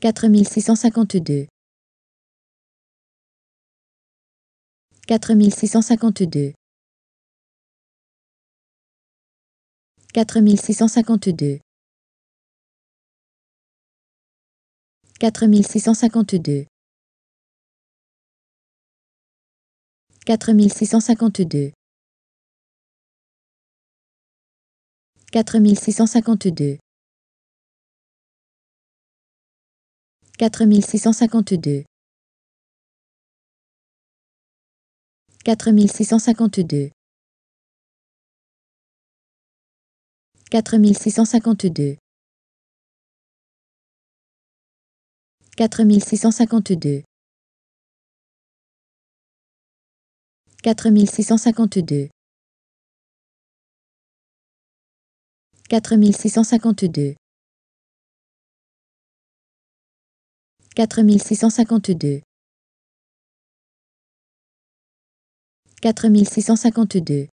4652 4652 4652 4652 4652 4652 4652 4652 4652 4652 4652 4652 Quatre mille six cent cinquante-deux. Quatre mille six cent cinquante-deux.